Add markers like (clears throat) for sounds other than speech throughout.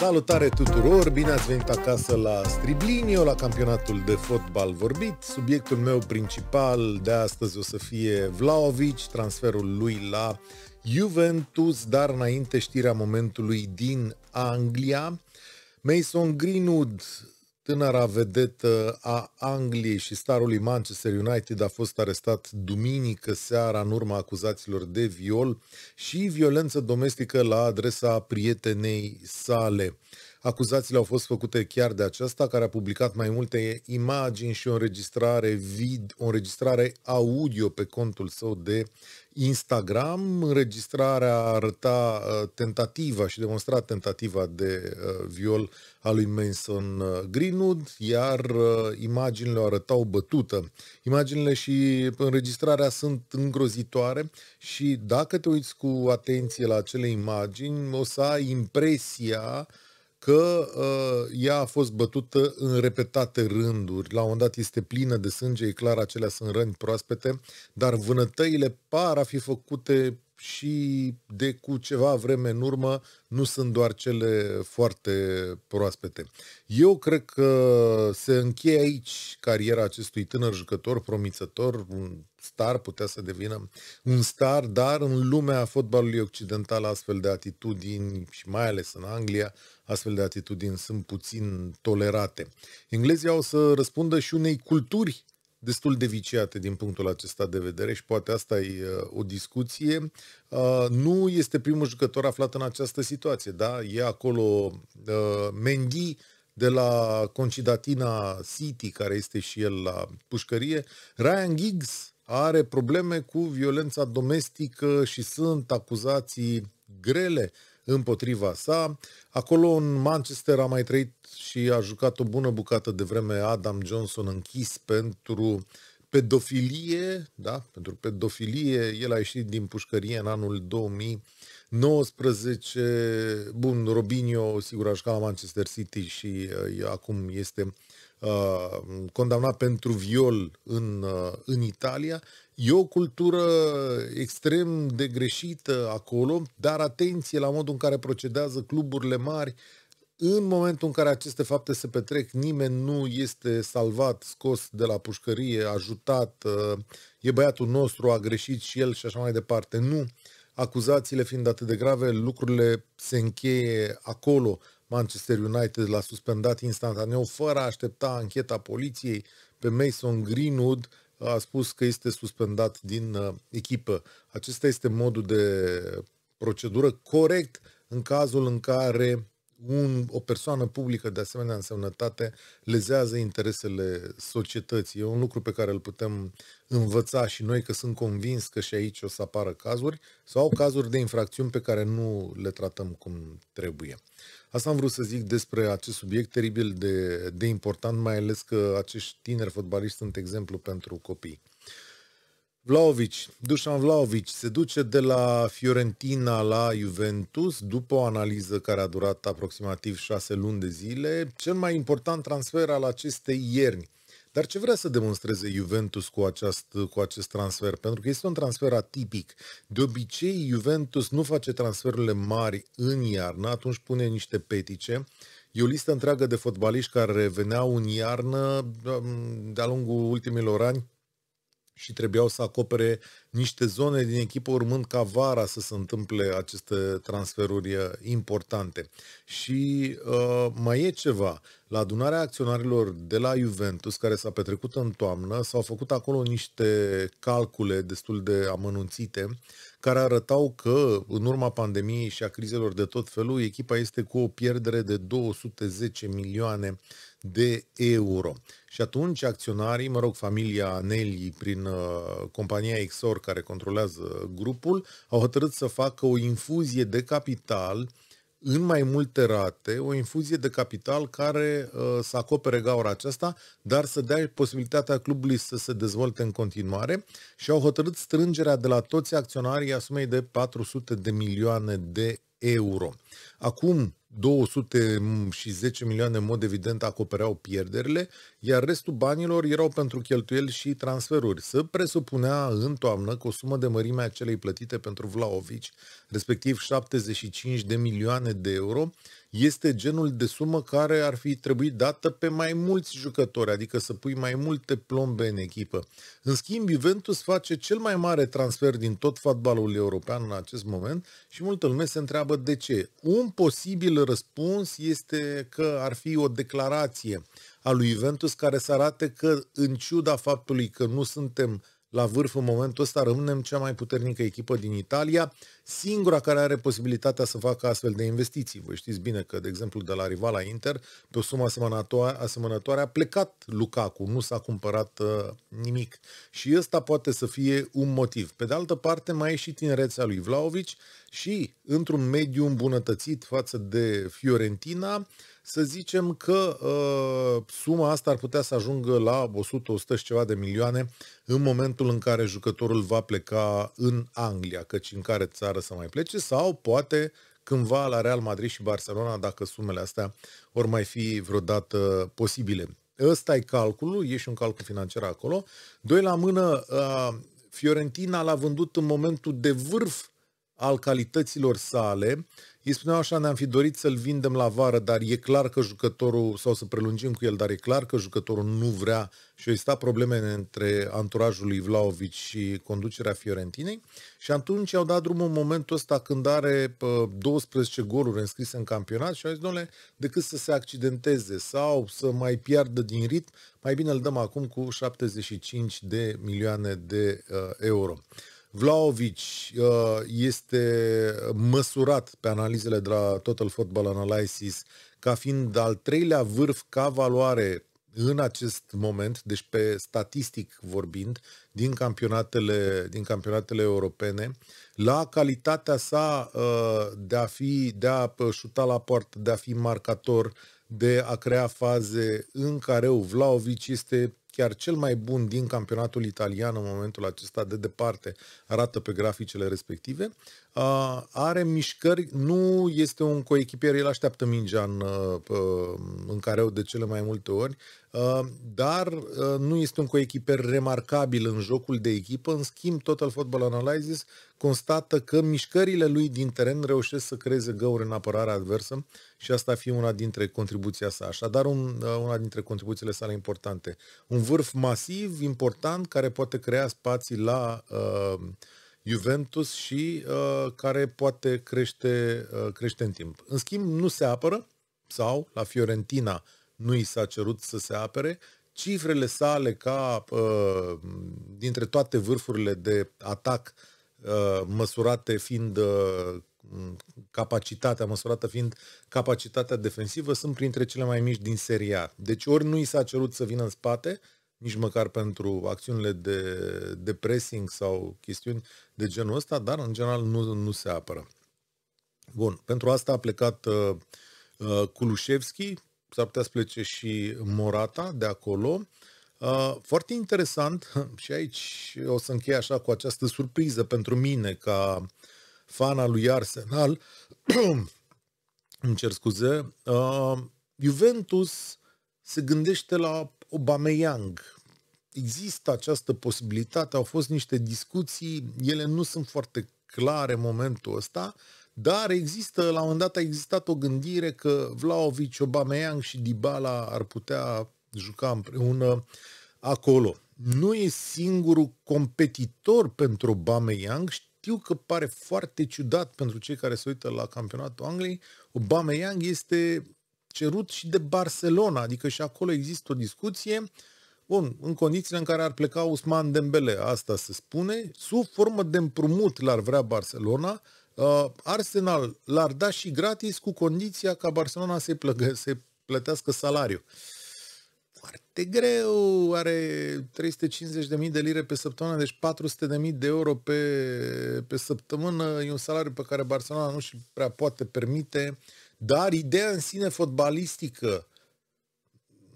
Salutare tuturor, bine ați venit acasă la Striblinio, la campionatul de fotbal vorbit. Subiectul meu principal de astăzi o să fie Vlaovic, transferul lui la Juventus, dar înainte știrea momentului din Anglia. Mason Greenwood Tânăra vedetă a Angliei și starului Manchester United a fost arestat duminică seara în urma acuzațiilor de viol și violență domestică la adresa prietenei sale. Acuzațiile au fost făcute chiar de acesta, care a publicat mai multe imagini și o înregistrare, vid, o înregistrare audio pe contul său de Instagram. Înregistrarea arăta uh, tentativa și demonstra tentativa de uh, viol a lui Mason uh, Greenwood, iar imaginile o arătau bătută. Imaginile și înregistrarea sunt îngrozitoare și dacă te uiți cu atenție la acele imagini, o să ai impresia că uh, ea a fost bătută în repetate rânduri. La un dat este plină de sânge, e clar, acelea sunt răni proaspete, dar vânătăile par a fi făcute și de cu ceva vreme în urmă nu sunt doar cele foarte proaspete. Eu cred că se încheie aici cariera acestui tânăr jucător promițător, un star, putea să devină un star, dar în lumea fotbalului occidental astfel de atitudini și mai ales în Anglia, astfel de atitudini sunt puțin tolerate. Englezii au să răspundă și unei culturi destul de viciate din punctul acesta de vedere și poate asta e o discuție. Nu este primul jucător aflat în această situație, da? E acolo Mendy de la Concidatina City, care este și el la pușcărie. Ryan Giggs are probleme cu violența domestică și sunt acuzații grele împotriva sa. Acolo în Manchester a mai trăit și a jucat o bună bucată de vreme Adam Johnson închis pentru pedofilie, da, pentru pedofilie, el a ieșit din pușcărie în anul 2019. Bun, Robinho, sigur, a jucat la Manchester City și uh, acum este uh, condamnat pentru viol în, uh, în Italia, E o cultură extrem de greșită acolo, dar atenție la modul în care procedează cluburile mari. În momentul în care aceste fapte se petrec, nimeni nu este salvat, scos de la pușcărie, ajutat, uh, e băiatul nostru, a greșit și el și așa mai departe. Nu. Acuzațiile fiind atât de grave, lucrurile se încheie acolo. Manchester United l-a suspendat instantaneu fără a aștepta ancheta poliției pe Mason Greenwood, a spus că este suspendat din uh, echipă. Acesta este modul de procedură corect în cazul în care un, o persoană publică de asemenea însemnătate lezează interesele societății. E un lucru pe care îl putem învăța și noi că sunt convins că și aici o să apară cazuri sau cazuri de infracțiuni pe care nu le tratăm cum trebuie. Asta am vrut să zic despre acest subiect teribil de, de important, mai ales că acești tineri fotbaliști sunt exemplu pentru copii. Vlaovic, Dușan Vlaovic se duce de la Fiorentina la Juventus după o analiză care a durat aproximativ șase luni de zile, cel mai important transfer al acestei ierni. Dar ce vrea să demonstreze Juventus cu, aceast, cu acest transfer? Pentru că este un transfer atipic. De obicei, Juventus nu face transferurile mari în iarnă, atunci pune niște petice. E o listă întreagă de fotbaliști care veneau în iarnă um, de-a lungul ultimilor ani și trebuiau să acopere niște zone din echipă, urmând ca vara să se întâmple aceste transferuri uh, importante. Și uh, mai e ceva. La adunarea acționarilor de la Juventus, care s-a petrecut în toamnă, s-au făcut acolo niște calcule destul de amănunțite, care arătau că, în urma pandemiei și a crizelor de tot felul, echipa este cu o pierdere de 210 milioane de euro. Și atunci acționarii, mă rog, familia Nelly prin uh, compania Exor care controlează grupul, au hotărât să facă o infuzie de capital în mai multe rate, o infuzie de capital care uh, să acopere gaura aceasta, dar să dea posibilitatea clubului să se dezvolte în continuare și au hotărât strângerea de la toți acționarii a sumei de 400 de milioane de euro. Acum, 210 milioane, în mod evident, acopereau pierderile, iar restul banilor erau pentru cheltuieli și transferuri. Se presupunea în toamnă că o sumă de mărime a celei plătite pentru Vlaovici, respectiv 75 de milioane de euro, este genul de sumă care ar fi trebuit dată pe mai mulți jucători, adică să pui mai multe plombe în echipă. În schimb, Juventus face cel mai mare transfer din tot fotbalul european în acest moment și multă lume se întreabă de ce. Un posibil răspuns este că ar fi o declarație a lui Juventus care să arate că, în ciuda faptului că nu suntem la vârf în momentul ăsta, rămânem cea mai puternică echipă din Italia, singura care are posibilitatea să facă astfel de investiții. Voi știți bine că, de exemplu, de la rivala Inter, pe o sumă asemănătoare, a plecat Lukaku, nu s-a cumpărat uh, nimic. Și ăsta poate să fie un motiv. Pe de altă parte, mai e și tinerețea lui Vlaovic și, într-un mediu îmbunătățit față de Fiorentina, să zicem că uh, suma asta ar putea să ajungă la 100-100 ceva de milioane în momentul în care jucătorul va pleca în Anglia, căci în care țară să mai plece, sau poate cândva la Real Madrid și Barcelona, dacă sumele astea vor mai fi vreodată posibile. Ăsta e calculul, e și un calcul financiar acolo. Doi la mână, uh, Fiorentina l-a vândut în momentul de vârf al calităților sale. Ei spuneau așa, ne-am fi dorit să-l vindem la vară, dar e clar că jucătorul, sau să prelungim cu el, dar e clar că jucătorul nu vrea și au existat probleme între anturajul lui Vlaovic și conducerea Fiorentinei și atunci au dat drumul în momentul ăsta când are 12 goluri înscrise în campionat și au zis, domnule, decât să se accidenteze sau să mai piardă din ritm, mai bine îl dăm acum cu 75 de milioane de uh, euro. Vlaovici uh, este măsurat pe analizele de la Total Football Analysis ca fiind al treilea vârf ca valoare în acest moment, deci pe statistic vorbind, din campionatele, din campionatele europene, la calitatea sa uh, de a fi, de a șuta la poartă, de a fi marcator, de a crea faze în care Vlaovic este chiar cel mai bun din campionatul italian în momentul acesta, de departe, arată pe graficele respective, uh, are mișcări, nu este un coechipier, el așteaptă mingea în, uh, în careu de cele mai multe ori, Ehm, dar ehm, nu este un coechiper remarcabil în jocul de echipă. În schimb, Total Football Analysis constată că mișcările lui din teren reușesc să creeze găuri în apărarea adversă și asta fi una dintre contribuția sa. Așadar, un, ehm, una dintre contribuțiile sale importante. Un vârf masiv, important, care poate crea spații la uh, Juventus și uh, care poate crește, uh, crește în timp. În schimb, nu se apără sau la Fiorentina nu i s-a cerut să se apere. Cifrele sale ca uh, dintre toate vârfurile de atac uh, măsurate fiind uh, capacitatea, măsurată fiind capacitatea defensivă, sunt printre cele mai mici din seria. Deci ori nu i s-a cerut să vină în spate, nici măcar pentru acțiunile de, de pressing sau chestiuni de genul ăsta, dar în general nu, nu se apără. Bun, pentru asta a plecat uh, uh Kulusevski, s-ar putea să plece și Morata de acolo. Uh, foarte interesant (laughs) și aici o să închei așa cu această surpriză pentru mine ca fana lui Arsenal. (clears throat) Îmi cer scuze. Uh, Juventus se gândește la Aubameyang. Există această posibilitate, au fost niște discuții, ele nu sunt foarte clare în momentul ăsta. Uh, dar există, la un moment dat a existat o gândire că Vlaovic, Obameyang și Dybala ar putea juca împreună acolo. Nu e singurul competitor pentru Obameyang, știu că pare foarte ciudat pentru cei care se uită la campionatul Angliei, Obameyang este cerut și de Barcelona, adică și acolo există o discuție, bun, în condițiile în care ar pleca Usman Dembele, asta se spune, sub formă de împrumut l-ar vrea Barcelona, Uh, Arsenal l-ar da și gratis cu condiția ca Barcelona să-i plăgă, să plătească salariu. Foarte greu, are 350.000 de lire pe săptămână, deci 400.000 de euro pe, pe săptămână. E un salariu pe care Barcelona nu și prea poate permite, dar ideea în sine fotbalistică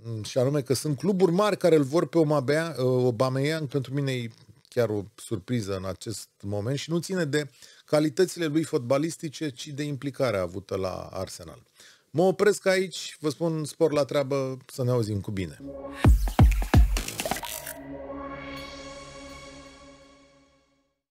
mm, și anume că sunt cluburi mari care îl vor pe Obameyang, pentru mine e chiar o surpriză în acest moment și nu ține de uh, calitățile lui fotbalistice, ci de implicare avută la Arsenal. Mă opresc aici, vă spun spor la treabă, să ne auzim cu bine.